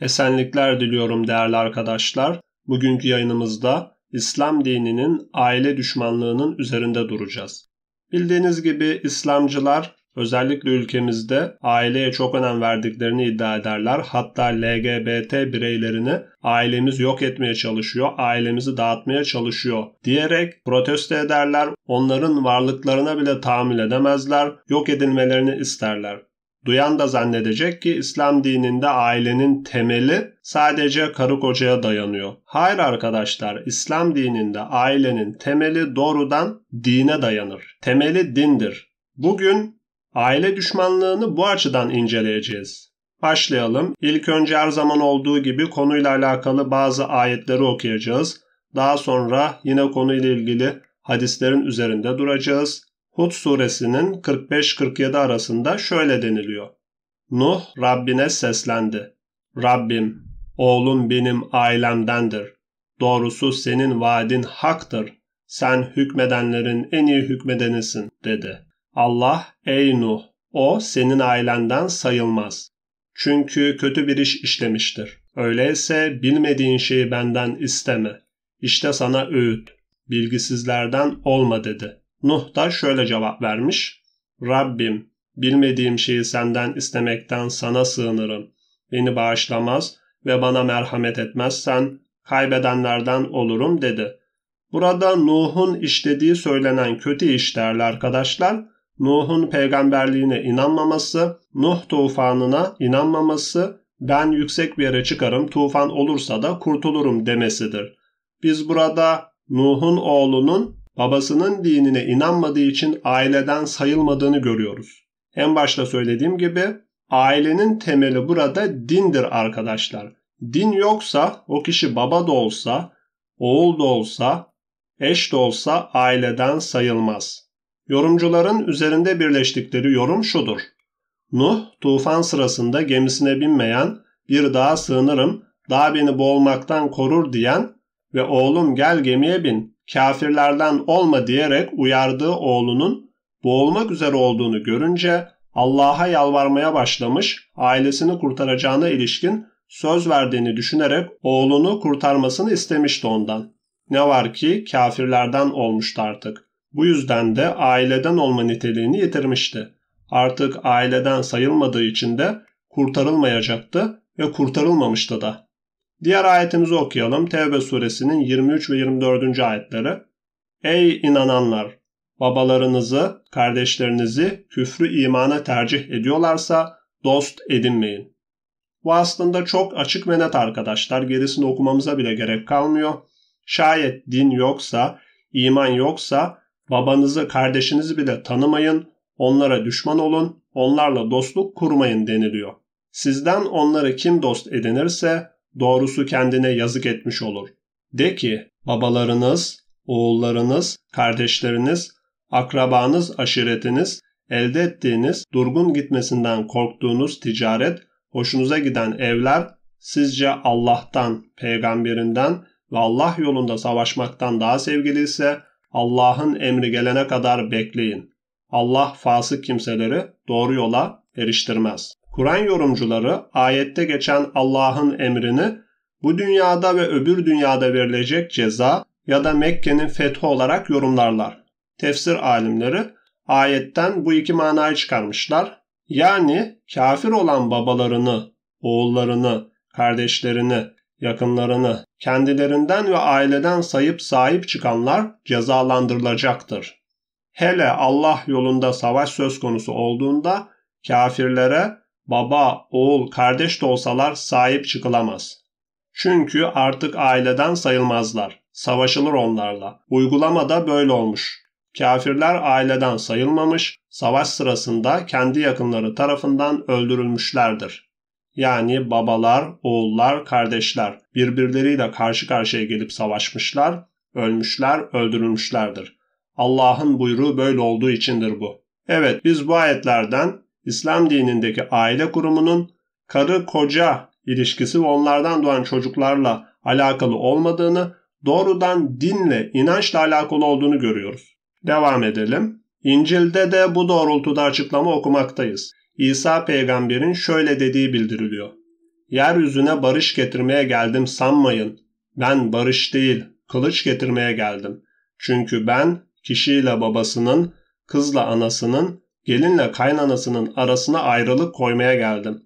Esenlikler diliyorum değerli arkadaşlar. Bugünkü yayınımızda İslam dininin aile düşmanlığının üzerinde duracağız. Bildiğiniz gibi İslamcılar özellikle ülkemizde aileye çok önem verdiklerini iddia ederler. Hatta LGBT bireylerini ailemiz yok etmeye çalışıyor, ailemizi dağıtmaya çalışıyor diyerek protesto ederler. Onların varlıklarına bile tahammül edemezler, yok edilmelerini isterler. Duyan da zannedecek ki İslam dininde ailenin temeli sadece karı kocaya dayanıyor. Hayır arkadaşlar, İslam dininde ailenin temeli doğrudan dine dayanır. Temeli dindir. Bugün aile düşmanlığını bu açıdan inceleyeceğiz. Başlayalım. İlk önce her zaman olduğu gibi konuyla alakalı bazı ayetleri okuyacağız. Daha sonra yine konuyla ilgili hadislerin üzerinde duracağız. Hud suresinin 45-47 arasında şöyle deniliyor. Nuh Rabbine seslendi. Rabbim, oğlum benim ailemdendir. Doğrusu senin vaadin haktır. Sen hükmedenlerin en iyi hükmedenisin dedi. Allah, ey Nuh, o senin ailenden sayılmaz. Çünkü kötü bir iş işlemiştir. Öyleyse bilmediğin şeyi benden isteme. İşte sana öğüt. Bilgisizlerden olma dedi. Nuh da şöyle cevap vermiş. Rabbim bilmediğim şeyi senden istemekten sana sığınırım. Beni bağışlamaz ve bana merhamet etmezsen kaybedenlerden olurum dedi. Burada Nuh'un işlediği söylenen kötü iş değerli arkadaşlar, Nuh'un peygamberliğine inanmaması, Nuh tufanına inanmaması, ben yüksek bir yere çıkarım tufan olursa da kurtulurum demesidir. Biz burada Nuh'un oğlunun babasının dinine inanmadığı için aileden sayılmadığını görüyoruz. En başta söylediğim gibi ailenin temeli burada dindir arkadaşlar. Din yoksa o kişi baba da olsa, oğul da olsa, eş de olsa aileden sayılmaz. Yorumcuların üzerinde birleştikleri yorum şudur. Nuh tufan sırasında gemisine binmeyen bir dağa sığınırım, dağ beni boğulmaktan korur diyen ve oğlum gel gemiye bin, kafirlerden olma diyerek uyardığı oğlunun boğulmak üzere olduğunu görünce Allah'a yalvarmaya başlamış, ailesini kurtaracağına ilişkin söz verdiğini düşünerek oğlunu kurtarmasını istemişti ondan. Ne var ki kafirlerden olmuştu artık. Bu yüzden de aileden olma niteliğini yitirmişti. Artık aileden sayılmadığı için de kurtarılmayacaktı ve kurtarılmamıştı da. Diğer ayetimizi okuyalım. Tevbe suresinin 23 ve 24. ayetleri. Ey inananlar! Babalarınızı, kardeşlerinizi küfrü imana tercih ediyorlarsa dost edinmeyin. Bu aslında çok açık ve net arkadaşlar. Gerisini okumamıza bile gerek kalmıyor. Şayet din yoksa, iman yoksa babanızı, kardeşinizi bile tanımayın, onlara düşman olun, onlarla dostluk kurmayın deniliyor. Sizden onları kim dost edinirse doğrusu kendine yazık etmiş olur. De ki babalarınız, oğullarınız, kardeşleriniz, akrabanız, aşiretiniz, elde ettiğiniz, durgun gitmesinden korktuğunuz ticaret, hoşunuza giden evler sizce Allah'tan, peygamberinden ve Allah yolunda savaşmaktan daha sevgili ise Allah'ın emri gelene kadar bekleyin. Allah fasık kimseleri doğru yola eriştirmez. Kur'an yorumcuları ayette geçen Allah'ın emrini bu dünyada ve öbür dünyada verilecek ceza ya da Mekke'nin fethi olarak yorumlarlar. Tefsir alimleri ayetten bu iki manayı çıkarmışlar. Yani kafir olan babalarını, oğullarını, kardeşlerini, yakınlarını kendilerinden ve aileden sayıp sahip çıkanlar cezalandırılacaktır. Hele Allah yolunda savaş söz konusu olduğunda kafirlere baba, oğul, kardeş de olsalar sahip çıkılamaz. Çünkü artık aileden sayılmazlar. Savaşılır onlarla. Uygulamada böyle olmuş. Kafirler aileden sayılmamış, savaş sırasında kendi yakınları tarafından öldürülmüşlerdir. Yani babalar, oğullar, kardeşler birbirleriyle karşı karşıya gelip savaşmışlar, ölmüşler, öldürülmüşlerdir. Allah'ın buyruğu böyle olduğu içindir bu. Evet biz bu ayetlerden İslam dinindeki aile kurumunun karı koca ilişkisi ve onlardan doğan çocuklarla alakalı olmadığını, doğrudan dinle, inançla alakalı olduğunu görüyoruz. Devam edelim. İncil'de de bu doğrultuda açıklama okumaktayız. İsa peygamberin şöyle dediği bildiriliyor. Yeryüzüne barış getirmeye geldim sanmayın. Ben barış değil, kılıç getirmeye geldim. Çünkü ben kişiyle babasının, kızla anasının, gelinle kaynanasının arasına ayrılık koymaya geldim.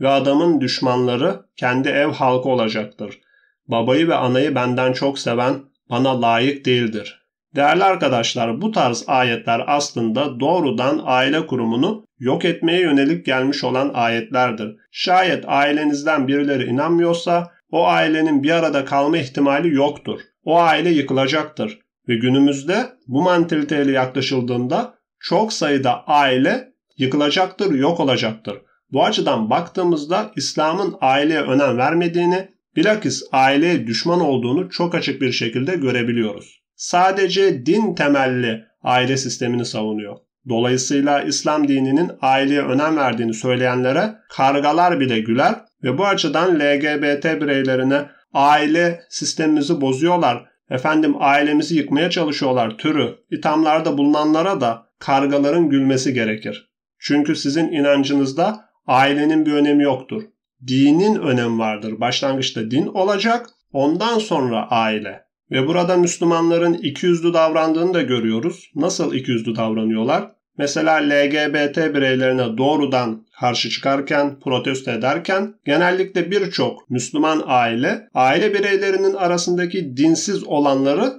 Ve adamın düşmanları kendi ev halkı olacaktır. Babayı ve anayı benden çok seven bana layık değildir. Değerli arkadaşlar bu tarz ayetler aslında doğrudan aile kurumunu yok etmeye yönelik gelmiş olan ayetlerdir. Şayet ailenizden birileri inanmıyorsa o ailenin bir arada kalma ihtimali yoktur. O aile yıkılacaktır. Ve günümüzde bu mantaliteyle yaklaşıldığında çok sayıda aile yıkılacaktır, yok olacaktır. Bu açıdan baktığımızda İslam'ın aileye önem vermediğini, bilakis aileye düşman olduğunu çok açık bir şekilde görebiliyoruz. Sadece din temelli aile sistemini savunuyor. Dolayısıyla İslam dininin aileye önem verdiğini söyleyenlere kargalar bile güler ve bu açıdan LGBT bireylerine aile sistemimizi bozuyorlar, efendim ailemizi yıkmaya çalışıyorlar türü ithamlarda bulunanlara da kargaların gülmesi gerekir. Çünkü sizin inancınızda ailenin bir önemi yoktur. Dinin önem vardır. Başlangıçta din olacak, ondan sonra aile. Ve burada Müslümanların ikiyüzlü davrandığını da görüyoruz. Nasıl ikiyüzlü davranıyorlar? Mesela LGBT bireylerine doğrudan karşı çıkarken, protesto ederken genellikle birçok Müslüman aile, aile bireylerinin arasındaki dinsiz olanları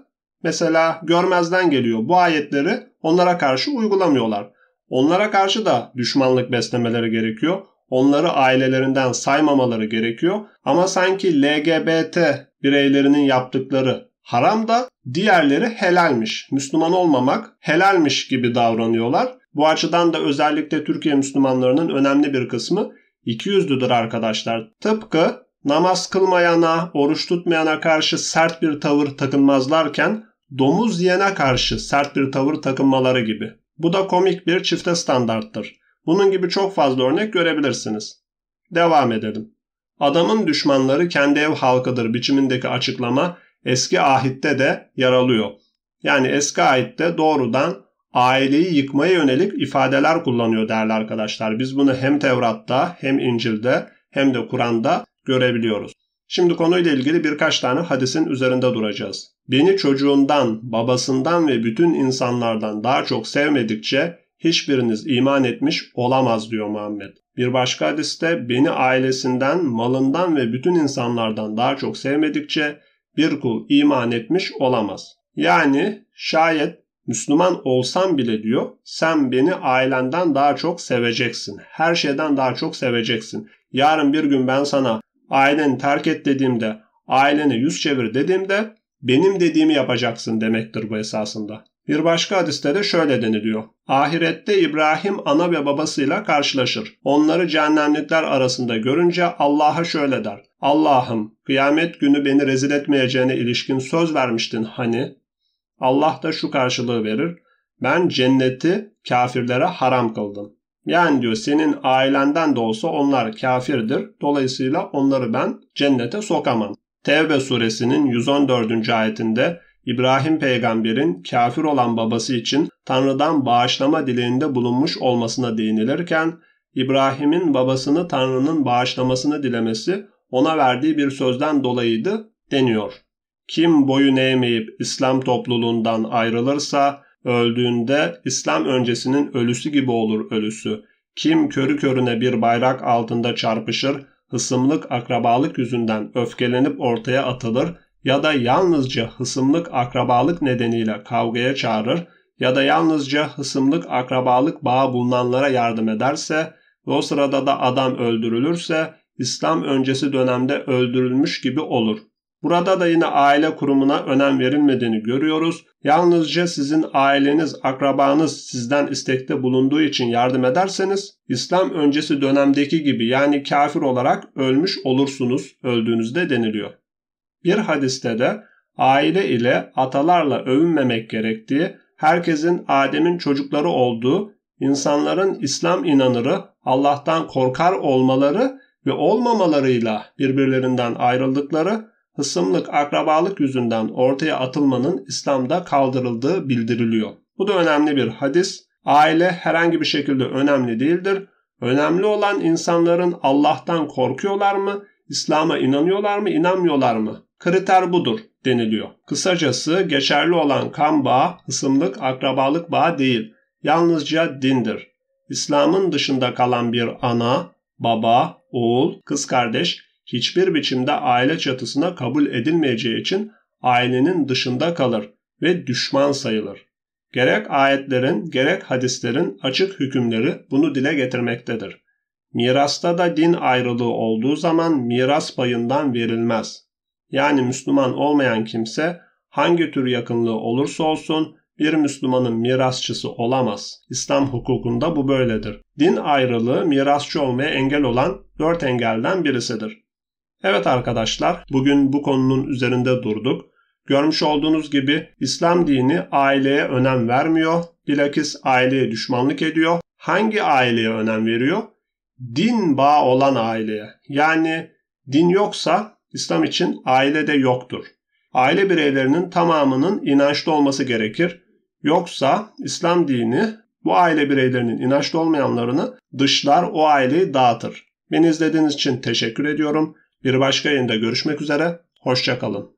mesela görmezden geliyor. Bu ayetleri onlara karşı uygulamıyorlar. Onlara karşı da düşmanlık beslemeleri gerekiyor. Onları ailelerinden saymamaları gerekiyor. Ama sanki LGBT bireylerinin yaptıkları haram da diğerleri helalmiş. Müslüman olmamak helalmiş gibi davranıyorlar. Bu açıdan da özellikle Türkiye Müslümanlarının önemli bir kısmı 200'lüdür arkadaşlar. Tıpkı namaz kılmayana, oruç tutmayana karşı sert bir tavır takınmazlarken domuz yene karşı sert bir tavır takınmaları gibi. Bu da komik bir çifte standarttır. Bunun gibi çok fazla örnek görebilirsiniz. Devam edelim. Adamın düşmanları kendi ev halkıdır biçimindeki açıklama eski ahitte de yer alıyor. Yani eski ahitte doğrudan aileyi yıkmaya yönelik ifadeler kullanıyor değerli arkadaşlar. Biz bunu hem Tevrat'ta hem İncil'de hem de Kur'an'da görebiliyoruz. Şimdi konuyla ilgili birkaç tane hadisin üzerinde duracağız. Beni çocuğundan, babasından ve bütün insanlardan daha çok sevmedikçe hiçbiriniz iman etmiş olamaz diyor Muhammed. Bir başka hadiste beni ailesinden, malından ve bütün insanlardan daha çok sevmedikçe bir kul iman etmiş olamaz. Yani şayet Müslüman olsam bile diyor sen beni ailenden daha çok seveceksin. Her şeyden daha çok seveceksin. Yarın bir gün ben sana Aileni terk et dediğimde, aileni yüz çevir dediğimde benim dediğimi yapacaksın demektir bu esasında. Bir başka hadiste de şöyle deniliyor. Ahirette İbrahim ana ve babasıyla karşılaşır. Onları cehennemlikler arasında görünce Allah'a şöyle der. Allah'ım kıyamet günü beni rezil etmeyeceğine ilişkin söz vermiştin hani? Allah da şu karşılığı verir. Ben cenneti kafirlere haram kıldım. Yani diyor senin ailenden de olsa onlar kafirdir. Dolayısıyla onları ben cennete sokamam. Tevbe suresinin 114. ayetinde İbrahim peygamberin kafir olan babası için Tanrı'dan bağışlama dileğinde bulunmuş olmasına değinilirken İbrahim'in babasını Tanrı'nın bağışlamasını dilemesi ona verdiği bir sözden dolayıydı deniyor. Kim boyun eğmeyip İslam topluluğundan ayrılırsa Öldüğünde İslam öncesinin ölüsü gibi olur ölüsü. Kim körü körüne bir bayrak altında çarpışır, hısımlık akrabalık yüzünden öfkelenip ortaya atılır ya da yalnızca hısımlık akrabalık nedeniyle kavgaya çağırır ya da yalnızca hısımlık akrabalık bağı bulunanlara yardım ederse ve o sırada da adam öldürülürse İslam öncesi dönemde öldürülmüş gibi olur. Burada da yine aile kurumuna önem verilmediğini görüyoruz. Yalnızca sizin aileniz, akrabanız sizden istekte bulunduğu için yardım ederseniz İslam öncesi dönemdeki gibi yani kafir olarak ölmüş olursunuz öldüğünüzde deniliyor. Bir hadiste de aile ile atalarla övünmemek gerektiği, herkesin Adem'in çocukları olduğu, insanların İslam inanırı, Allah'tan korkar olmaları ve olmamalarıyla birbirlerinden ayrıldıkları hısımlık, akrabalık yüzünden ortaya atılmanın İslam'da kaldırıldığı bildiriliyor. Bu da önemli bir hadis. Aile herhangi bir şekilde önemli değildir. Önemli olan insanların Allah'tan korkuyorlar mı, İslam'a inanıyorlar mı, inanmıyorlar mı? Kriter budur deniliyor. Kısacası geçerli olan kan bağı, hısımlık, akrabalık bağı değil. Yalnızca dindir. İslam'ın dışında kalan bir ana, baba, oğul, kız kardeş hiçbir biçimde aile çatısına kabul edilmeyeceği için ailenin dışında kalır ve düşman sayılır. Gerek ayetlerin gerek hadislerin açık hükümleri bunu dile getirmektedir. Mirasta da din ayrılığı olduğu zaman miras payından verilmez. Yani Müslüman olmayan kimse hangi tür yakınlığı olursa olsun bir Müslümanın mirasçısı olamaz. İslam hukukunda bu böyledir. Din ayrılığı mirasçı olmaya engel olan dört engelden birisidir. Evet arkadaşlar, bugün bu konunun üzerinde durduk. Görmüş olduğunuz gibi İslam dini aileye önem vermiyor. Bilakis aileye düşmanlık ediyor. Hangi aileye önem veriyor? Din bağı olan aileye. Yani din yoksa İslam için aile de yoktur. Aile bireylerinin tamamının inançlı olması gerekir. Yoksa İslam dini bu aile bireylerinin inançlı olmayanlarını dışlar o aileyi dağıtır. Beni izlediğiniz için teşekkür ediyorum. Bir başka yayında görüşmek üzere, hoşçakalın.